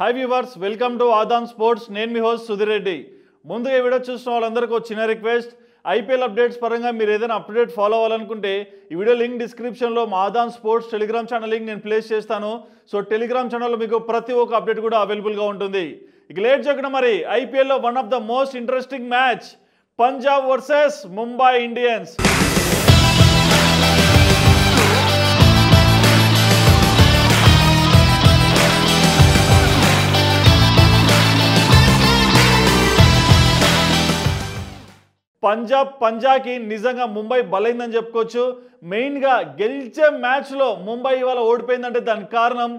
high viewers welcome to Aadhan sports నేను మీ host Sudheer Reddy ముందుగా వీడియో చూసిన వాళ్ళందరికీ చిన్న రిక్వెస్ట్ ఐపీఎల్ అప్డేట్స్ పరంగా మీరు ఏదైనా అప్డేట్ ఫాలో అవ్వాలనుకుంటే ఈ వీడియో లింక్ డిస్క్రిప్షన్లో మా Aadhan sports Telegram channel link నేను ప్లేస్ చేస్తాను సో టెలిగ్రామ్ ఛానల్లో మీకు ప్రతి ఒక్క అప్డేట్ కూడా అవైలబుల్గా ఉంటుంది ఇక లేట్ చెప్పిన మరి ఐపీఎల్లో one of the most interesting match Punjab versus Mumbai Indians Punjab పంజాకి నిజంగా ముంబై బలైందని చెప్పుకోవచ్చు మెయిన్గా గెలిచే మ్యాచ్లో ముంబై ఇవాళ ఓడిపోయిందంటే దానికి కారణం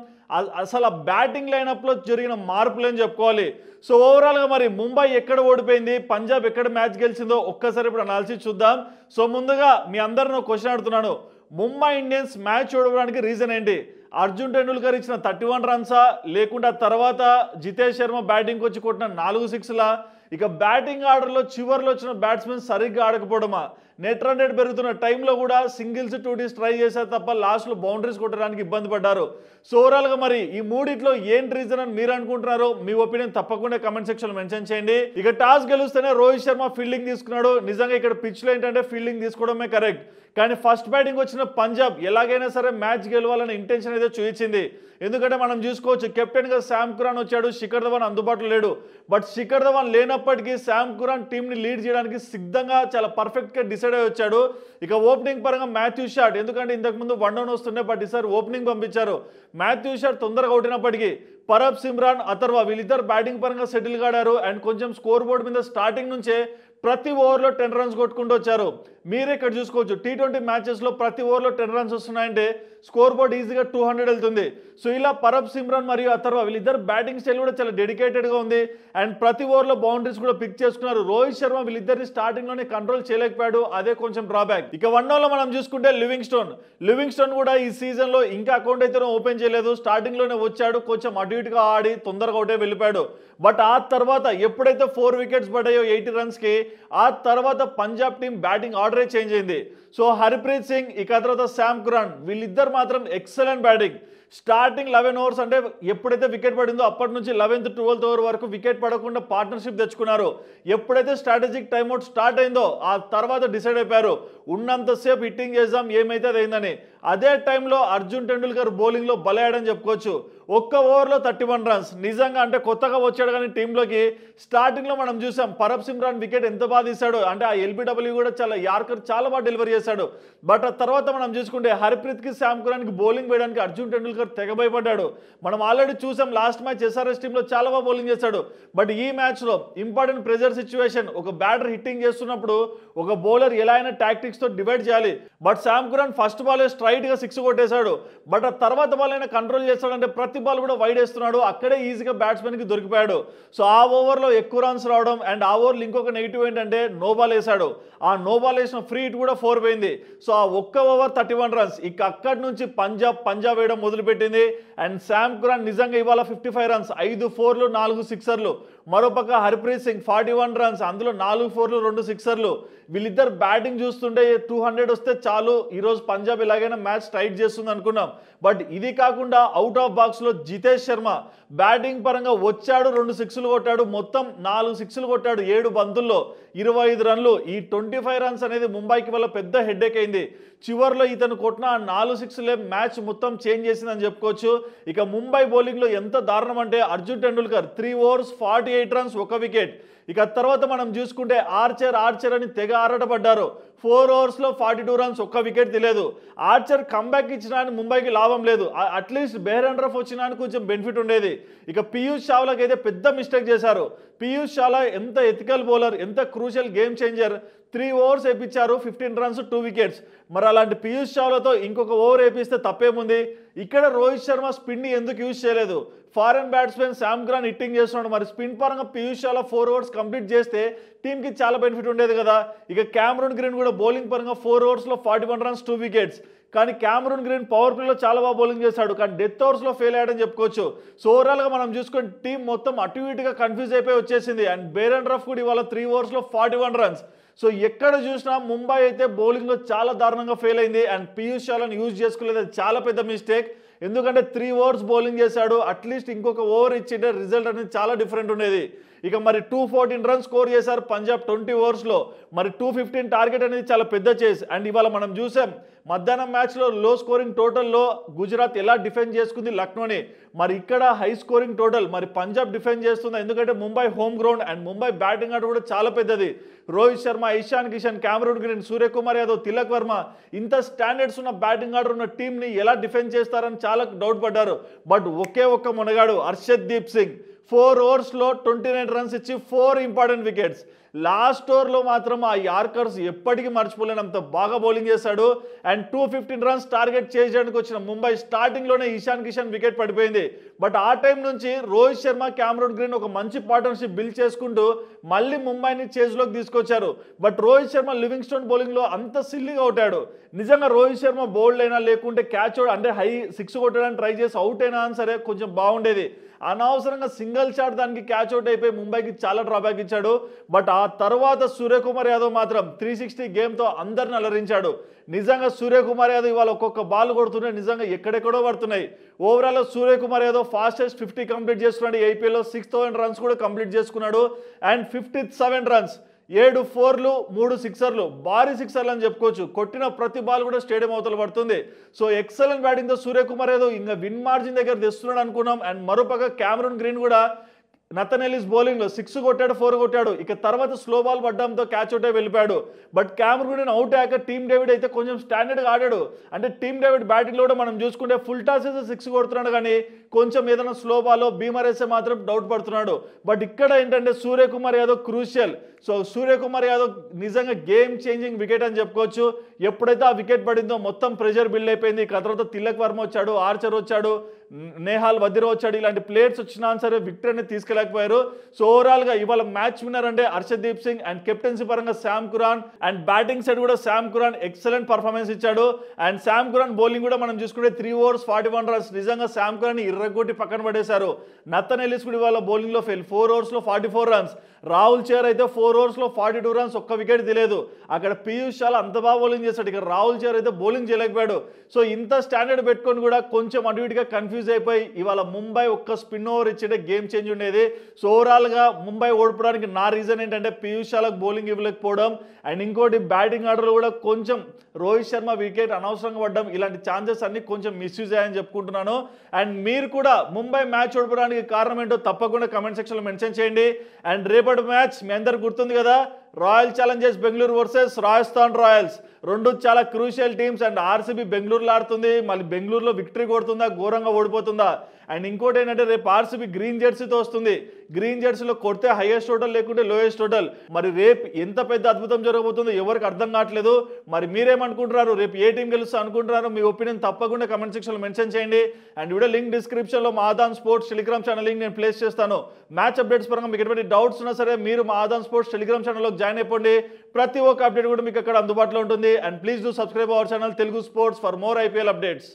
అసలు ఆ బ్యాటింగ్ లైనప్లో జరిగిన మార్పులు అని చెప్పుకోవాలి సో ఓవరాల్గా మరి ముంబై ఎక్కడ ఓడిపోయింది పంజాబ్ ఎక్కడ మ్యాచ్ గెలిచిందో ఒక్కసారి ఇప్పుడు అనాలిసిస్ చూద్దాం సో ముందుగా మీ అందరిని క్వశ్చన్ అడుగుతున్నాను ముంబై ఇండియన్స్ మ్యాచ్ ఓడవడానికి రీజన్ ఏంటి అర్జున్ టెండూల్కర్ ఇచ్చిన థర్టీ వన్ రన్సా లేకుండా తర్వాత జితేష్ శర్మ బ్యాటింగ్కి వచ్చి కొట్టిన నాలుగు సిక్స్లా ఇక బ్యాటింగ్ ఆర్డర్లో చివరిలో వచ్చిన బ్యాట్స్మెన్ సరిగ్గా ఆడకపోవడమా నెట్ రన్ రేట్ పెరుగుతున్న టైంలో కూడా సింగిల్స్ టూ డీస్ ట్రై చేశారు తప్ప లాస్ట్లో బౌండరీస్ కొట్టడానికి ఇబ్బంది పడ్డారు సో ఓవరాల్గా మరి ఈ మూడిట్లో ఏం రీజన్ అని మీరు అనుకుంటున్నారో మీ ఒపీనియన్ తప్పకుండా కమెంట్ సెక్షన్ మెన్షన్ చేయండి ఇక టాస్ గెలుస్తేనే రోహిత్ శర్మ ఫీల్డింగ్ తీసుకున్నాడు నిజంగా ఇక్కడ పిచ్లో ఏంటంటే ఫీల్డింగ్ తీసుకోవడమే కరెక్ట్ కానీ ఫస్ట్ బ్యాటింగ్ వచ్చిన పంజాబ్ ఎలాగైనా సరే మ్యాచ్ గెలవాలనే ఇంటెన్షన్ అయితే చూపించింది ఎందుకంటే మనం చూసుకోవచ్చు కెప్టెన్గా శామ్ కురాన్ వచ్చాడు శిఖర్ ధవన్ అందుబాటులో లేడు బట్ శిఖర్ ధవన్ లేన అయినప్పటికీ శామ్ కురాన్ టీంని లీడ్ చేయడానికి సిద్ధంగా చాలా పర్ఫెక్ట్గా డిసైడ్ అయి వచ్చాడు ఇక ఓపెనింగ్ పరంగా మాథ్యూ షాట్ ఎందుకంటే ఇంతకుముందు వన్ డౌన్ వస్తుండే బట్ ఈసారి ఓపెనింగ్ పంపించారు మాథ్యూ షాట్ తొందరగా కొట్టినప్పటికీ పరబ్ సిమ్రాన్ అథర్వా వీళ్ళిద్దరు బ్యాటింగ్ పరంగా సెటిల్ కాడారు అండ్ కొంచెం స్కోర్ బోర్డు మీద స్టార్టింగ్ నుంచే ప్రతి ఓవర్లో టెన్ రన్స్ కొట్టుకుంటూ వచ్చారు మీరే ఇక్కడ చూసుకోవచ్చు టీ ట్వంటీ మ్యాచెస్లో ప్రతి ఓవర్లో టెన్ రన్స్ వస్తున్నాయంటే స్కోర్ బోర్డ్ ఈజీగా టూ హండ్రెడ్ వెళ్తుంది సో ఇలా పరబ్ సిమ్రన్ మరియు అథర్వా వీళ్ళిద్దరు బ్యాటింగ్ స్టైల్ కూడా చాలా డెడికేటెడ్గా ఉంది అండ్ ప్రతి ఓవర్లో బౌండరీస్ కూడా పిక్ చేసుకున్నారు రోహిత్ శర్మ వీళ్ళిద్దరిని స్టార్టింగ్లోనే కంట్రోల్ చేయలేకపోయాడు అదే కొంచెం డ్రాబ్యాక్ ఇక వన్ ఓవర్లో మనం చూసుకుంటే లివింగ్ స్టోన్ లివింగ్ స్టోన్ కూడా ఈ సీజన్లో ఇంకా అకౌంట్ అయితే ఓపెన్ చేయలేదు స్టార్టింగ్లోనే వచ్చాడు కొంచెం అటు ఇటుగా ఆడి తొందరగా ఒకటే వెళ్ళిపోయాడు బట్ ఆ తర్వాత ఎప్పుడైతే ఫోర్ వికెట్స్ పడ్డాయో ఎయిటీ రన్స్కి ఆ తర్వాత పంజాబ్ టీం బ్యాటింగ్ ఆర్డరే చేంజ్ అయింది సో హరిప్రీత్ సింగ్ ఇక తర్వాత శామ్ కురాన్ వీళ్ళిద్దరు మాత్రం excellent batting starting eleven overs అంటే ఎప్పుడైతే వికెట్ పడిందో అప్పటి నుంచి లెవెన్త్ ట్వెల్త్ ఓవర్ వరకు వికెట్ పడకుండా పార్ట్నర్షిప్ తెచ్చుకున్నారు ఎప్పుడైతే స్ట్రాటజిక్ టైమ్అవుట్ స్టార్ట్ అయిందో ఆ తర్వాత డిసైడ్ అయిపోయారు ఉన్నంతసేపు హిట్టింగ్ చేద్దాం ఏమైతే అయిందని అదే టైంలో అర్జున్ టెండూల్కర్ బౌలింగ్లో బలయాడని చెప్పుకోవచ్చు ఒక్క ఓవర్లో థర్టీ వన్ రన్స్ నిజంగా అంటే కొత్తగా వచ్చాడు కానీ టీంలోకి స్టార్టింగ్లో మనం చూసాం పరబ్ సిమ్రాన్ వికెట్ ఎంత బాగా తీశాడు అంటే ఆ ఎల్బిడబ్ల్యూ కూడా చాలా యార్కర్ చాలా బాగా డెలివరీ చేశాడు బట్ ఆ తర్వాత మనం చూసుకుంటే హరిప్రీత్కి శామ్ కురాన్కి బౌలింగ్ వేయడానికి అర్జున్ టెండూల్కర్ తెగ భయపడ్డాడు మనం ఆల్రెడీ చూసాం లాస్ట్ మ్యాచ్ ఎస్ఆర్ఎస్ టీంలో చాలా బాగా బౌలింగ్ చేశాడు బట్ ఈ మ్యాచ్లో ఇంపార్టెంట్ ప్రెజర్ సిచ్యువేషన్ ఒక బ్యాటర్ హిట్టింగ్ చేస్తున్నప్పుడు ఒక బౌలర్ ఎలా అయినా టాక్టిక్స్తో డివైడ్ చేయాలి but Sam Curran first ball స్ట్రైట్గా సిక్స్ కొట్టేశాడు బట్ ఆ తర్వాత బాల్ అయినా కంట్రోల్ చేస్తాడంటే ప్రతి బంతి బాల్ కూడా వైడ్ వేస్తున్నాడు అక్కడే ఈజీగా బ్యాట్స్మెన్కి దొరికిపోయాడు సో ఆ ఓవర్లో ఎక్కువ రన్స్ రావడం అండ్ ఆ ఓవర్లో ఇంకొక నెగిటివ్ ఏంటంటే నో బాల్ వేశాడు ఆ బాల్ వేసిన ఫ్రీ హిట్ కూడా ఫోర్ పోయింది సో ఆ ఒక్క ఓవర్ థర్టీ వన్ రన్స్ ఇక అక్కడి నుంచి పంజాబ్ పంజాబ్ వేయడం మొదలుపెట్టింది అండ్ శామ్ కురాన్ నిజంగా ఇవాళ ఫిఫ్టీ ఫైవ్ రన్స్ ఐదు ఫోర్లు నాలుగు సిక్సర్లు మరోపక్క Harpreet Singh forty one runs అందులో నాలుగు ఫోర్లు రెండు సిక్సర్లు వీళ్ళిద్దరు బ్యాటింగ్ చూస్తుంటే టూ హండ్రెడ్ వస్తే చాలు ఈరోజు పంజాబ్ ఎలాగైనా మ్యాచ్ టైట్ చేస్తుంది అనుకున్నాం బట్ ఇది కాకుండా అవుట్ ఆఫ్ బాక్స్లో జితేష్ శర్మ బ్యాటింగ్ పరంగా వచ్చాడు రెండు సిక్స్లు కొట్టాడు మొత్తం నాలుగు సిక్స్లు కొట్టాడు ఏడు బంతుల్లో ఇరవై ఐదు రన్లు ఈ ట్వంటీ ట్వంటీ ఫైవ్ రన్స్ అనేది ముంబైకి వల్ల పెద్ద హెడ్డేక్ అయింది చివరిలో ఇతను కొట్టిన నాలుగు సిక్స్లే మ్యాచ్ మొత్తం చేంజ్ చేసిందని చెప్పుకోవచ్చు ఇక ముంబై బౌలింగ్లో ఎంత దారుణం అంటే Arjun Tendulkar three overs forty eight runs ఒక వికెట్ ఇక తర్వాత మనం చూసుకుంటే ఆర్చర్ ఆర్చర్ అని తెగ ఆరాటపడ్డారు ఫోర్ ఓవర్స్లో ఫార్టీ టూ రన్స్ ఒక్క వికెట్ తెలియదు ఆర్చర్ కంబ్యాక్ ఇచ్చినా ముంబైకి లాభం లేదు అట్లీస్ట్ బెహరన్ రఫ్ వచ్చినా కొంచెం బెనిఫిట్ ఉండేది ఇక పీయూష్ చావ్లాకి అయితే పెద్ద మిస్టేక్ చేశారు పీయూష్ చావ్లా ఎంత ఎథికల్ బౌలర్ ఎంత crucial game changer three overs వేయించారు ఫిఫ్టీన్ రన్స్ టూ వికెట్స్ మరి మరి అలాంటి పీయూష్ చావ్లాతో ఇంకొక ఓవర్ వేపిస్తే తప్పేముంది ఇక్కడ రోహిత్ శర్మ స్పిన్ని ఎందుకు యూజ్ చేయలేదు foreign batsmen Sam Curran hitting చేస్తున్నాడు మరి స్పిన్ పరంగా Piyush Chawla four overs complete చేస్తే టీంకి చాలా బెనిఫిట్ ఉండేది కదా ఇక క్యామరూన్ గ్రీన్ కూడా బౌలింగ్ పరంగా ఫోర్ ఓవర్స్లో forty one runs two wickets కానీ క్యామరూన్ గ్రీన్ పవర్ ప్లేలో చాలా బాగా బౌలింగ్ చేశాడు కానీ డెత్ ఓవర్స్లో ఫెయిల్ అయ్యాడని చెప్పుకోవచ్చు సో ఓవరాల్గా మనం చూసుకుని టీం మొత్తం అటు ఇటుగా కన్ఫ్యూజ్ అయిపోయి వచ్చేసింది అండ్ బేర్ అండ్ రఫ్ కూడా ఇవాళ త్రీ ఓవర్స్లో ఫార్టీ వన్ రన్స్ సో ఎక్కడ చూసినా ముంబై అయితే బౌలింగ్లో చాలా దారుణంగా ఫెయిల్ అయింది అండ్ పీయూష్ చాలను యూజ్ చేసుకోలేదు అది చాలా పెద్ద మిస్టేక్ ఎందుకంటే త్రీ ఓవర్స్ బౌలింగ్ చేశాడు అట్లీస్ట్ ఇంకొక ఓవర్ ఇచ్చింటే రిజల్ట్ అనేది చాలా డిఫరెంట్ ఉండేది ఇక మరి టూ ఫోర్టీన్ రన్స్ స్కోర్ చేశారు పంజాబ్ ట్వంటీ ఓవర్స్లో మరి టూ ఫిఫ్టీన్ టార్గెట్ అనేది చాలా పెద్ద చేసి అండ్ ఇవాళ మనం చూసాం మధ్యాహ్నం మ్యాచ్లో లో స్కోరింగ్ టోటల్లో గుజరాత్ ఎలా డిఫెండ్ చేసుకుంది లక్నోని మరి ఇక్కడ హై స్కోరింగ్ టోటల్ మరి పంజాబ్ డిఫెండ్ చేస్తుంది ఎందుకంటే Mumbai home ground and Mumbai batting ఆట కూడా చాలా పెద్దది రోహిత్ శర్మ ఇషాన్ కిషన్ క్యామరూన్ గ్రీన్ సూర్యకుమార్ యాదవ్ తిలక్ వర్మ ఇంత స్టాండర్డ్స్ ఉన్న బ్యాటింగ్ ఆర్డర్ ఉన్న టీంని ఎలా డిఫెండ్ చేస్తారని చాలా డౌట్ పడ్డారు బట్ ఒకే ఒక్క మునగాడు హర్షద్ దీప్ సింగ్ ఫోర్ ఓవర్స్లో ట్వంటీ నైన్ రన్స్ ఇచ్చి ఫోర్ ఇంపార్టెంట్ వికెట్స్ లాస్ట్ ఓవర్లో మాత్రం ఆ యార్కర్స్ ఎప్పటికీ మర్చిపోలేనంత బాగా బౌలింగ్ చేశాడు and two fifteen runs target చేయడానికి వచ్చిన ముంబై స్టార్టింగ్లోనే ఈశాన్ కిషన్ వికెట్ పడిపోయింది బట్ ఆ టైం నుంచి రోహిత్ శర్మ క్యామ్రోన్ గ్రీన్ ఒక మంచి పార్ట్నర్షిప్ బిల్డ్ చేసుకుంటూ మళ్ళీ ముంబైని చేజ్లోకి తీసుకొచ్చారు but Rohit Sharma Livingstone బౌలింగ్లో అంత సిల్లీగా అవుటాడు నిజంగా రోహిత్ శర్మ బౌల్డ్ అయినా లేకుంటే క్యాచ్ అంటే హై సిక్స్ కొట్టడానికి ట్రై చేసి అవుట్ అయినా సరే కొంచెం బాగుండేది అనవసరంగా సింగిల్ షాట్ దానికి క్యాచ్ అవుట్ అయిపోయి ముంబైకి చాలా డ్రాబ్యాక్ ఇచ్చాడు బట్ ఆ తర్వాత సూర్యకుమార్ యాదవ్ మాత్రం త్రీ సిక్స్టీ గేమ్తో అందరిని అలరించాడు నిజంగా సూర్యకుమార్ యాదవ్ ఇవాళ ఒక్కొక్క బాల్ కొడుతున్నాయి నిజంగా ఎక్కడెక్కడో పడుతున్నాయి overall Suryakumar Yadav fastest fifty complete చేస్తున్నాడు ఏపీలో సిక్స్ థౌసండ్ రన్స్ కూడా కంప్లీట్ చేసుకున్నాడు అండ్ ఫిఫ్టీ సెవెన్ రన్స్ ఏడు ఫోర్లు మూడు సిక్సర్లు భారీ సిక్సర్లు అని చెప్పుకోవచ్చు కొట్టిన ప్రతి బాల్ కూడా స్టేడియం అవతల పడుతుంది సో ఎక్సలెంట్ బ్యాటింగ్తో సూర్యకుమార్ యాదవ్ ఇంకా విన్ మార్జిన్ దగ్గర తెస్తున్నాడు అనుకున్నాం అండ్ మరోపక్క క్యామరూన్ గ్రీన్ కూడా నతనెలిస్ బౌలింగ్లో సిక్స్ కొట్టాడు ఫోర్ కొట్టాడు ఇక తర్వాత స్లో బాల్ పడ్డంతో క్యాచ్ అవుట్ వెళ్ళిపోయాడు బట్ క్యామరూన్ అవుట్ అయ్యాక టీమ్ డేవిడ్ అయితే కొంచెం స్టాండర్డ్గా ఆడాడు అంటే టీమ్ డేవిడ్ బ్యాటింగ్లో కూడా మనం చూసుకుంటే ఫుల్ టాస్ వేసి సిక్స్ కొడుతున్నాడు కానీ కొంచెం ఏదైనా స్లోబాలో వేసే మాత్రం డౌట్ పడుతున్నాడు బట్ ఇక్కడ ఏంటంటే సూర్యకుమార్ యాదవ్ క్రూషియల్ సో సూర్యకుమార్ యాదవ్ నిజంగా గేమ్ చేంజింగ్ వికెట్ అని చెప్పుకోవచ్చు ఎప్పుడైతే ఆ వికెట్ పడిందో మొత్తం ప్రెషర్ బిల్డ్ అయిపోయింది ఇక తర్వాత తిలక్ వర్మ వచ్చాడు ఆర్చర్ వచ్చాడు నేహాల్ వదిర వచ్చాడు ఇలాంటి ప్లేయర్స్ వచ్చినా సరే అనేది తీసుకెళ్ళకపోయారు సో ఓవరాల్గా ఇవాళ మ్యాచ్ విన్నర్ అంటే హర్షదీప్ సింగ్ అండ్ కెప్టెన్సీ పరంగా Sam Curran and batting side కూడా శామ్ కురాన్ ఎక్సలెంట్ పర్ఫార్మెన్స్ ఇచ్చాడు అండ్ శామ్ కురాన్ బౌలింగ్ కూడా మనం చూసుకుంటే three overs forty one runs నిజంగా శామ్ కురాన్ ఇర్రగొట్టి పక్కన పడేశారు నత్తన్ ఎల్లిస్ కూడా ఇవాళ బౌలింగ్లో ఫెయిల్ ఫోర్ ఓవర్స్లో forty four runs Rahul Chahar అయితే ఫోర్ ఓవర్స్లో ఫార్టీ టూ రన్స్ ఒక్క వికెట్ తెలియదు అక్కడ పీయూష్ చాలా అంత బాగా బౌలింగ్ చేశాడు ఇక్కడ రాహుల్ చేర్ అయితే బౌలింగ్ చేయలేకపోయాడు సో ఇంత స్టాండర్డ్ పెట్టుకొని కూడా కొంచెం అటు ఇటుగా కన్ఫ్యూజ్ అయిపోయి ఇవాళ ముంబై ఒక్క స్పిన్ ఓవర్ ఇచ్చేటే గేమ్ చేంజ్ ఉండేది సో ఓవరాల్గా ముంబై ఓడిపోవడానికి నా రీజన్ ఏంటంటే పీయూష్ షాలకు బౌలింగ్ ఇవ్వలేకపోవడం అండ్ ఇంకోటి బ్యాటింగ్ ఆర్డర్ కూడా కొంచెం రోహిత్ శర్మ వికెట్ అనవసరంగా పడ్డం ఇలాంటి ఛాన్సెస్ అన్ని కొంచెం మిస్యూజ్ అయ్యాయని చెప్పుకుంటున్నాను అండ్ మీరు మీరు కూడా ముంబై మ్యాచ్ ఓడిపోవడానికి కారణం ఏంటో తప్పకుండా కమెంట్ సెక్షన్లో మెన్షన్ చేయండి అండ్ రేపటి మ్యాచ్ మీ అందరు గుర్తుంది కదా Royal Challengers Bengaluru versus Rajasthan Royals రెండు చాలా క్రూషియల్ టీమ్స్ అండ్ ఆర్సీబీ బెంగళూరులో ఆడుతుంది మళ్ళీ బెంగళూరులో విక్టరీ కొడుతుందా ఘోరంగా ఓడిపోతుందా అండ్ ఇంకోటి ఏంటంటే రేపు ఆర్సీబీ గ్రీన్ జెర్సీతో వస్తుంది గ్రీన్ జెర్సీలో కొడితే హైయెస్ట్ టోటల్ లేకుంటే లోయెస్ట్ టోటల్ మరి రేపు ఎంత పెద్ద అద్భుతం జరగబోతుందో ఎవరికి అర్థం కావట్లేదు మరి మీరేమనుకుంటున్నారు రేపు ఏ టీం గెలుస్తా అనుకుంటున్నారు మీ ఒపీనియన్ తప్పకుండా కమెంట్ సెక్షన్లో మెన్షన్ చేయండి అండ్ వీడియో లింక్ డిస్క్రిప్షన్లో మా Aadhan sports Telegram channel link నేను ప్లేస్ చేస్తాను మ్యాచ్ అప్డేట్స్ పరంగా మీకు ఎటువంటి డౌట్స్ ఉన్నా సరే మీరు మా ఆదాన్ స్పోర్ట్స్ టెలిగ్రామ్ ఛానల్లో జాయిన్ అయిపోండి ప్రతి ఒక్క అప్డేట్ కూడా మీకు అక్కడ అందుబాటులో ఉంటుంది and please do subscribe our channel Telugu sports for more IPL updates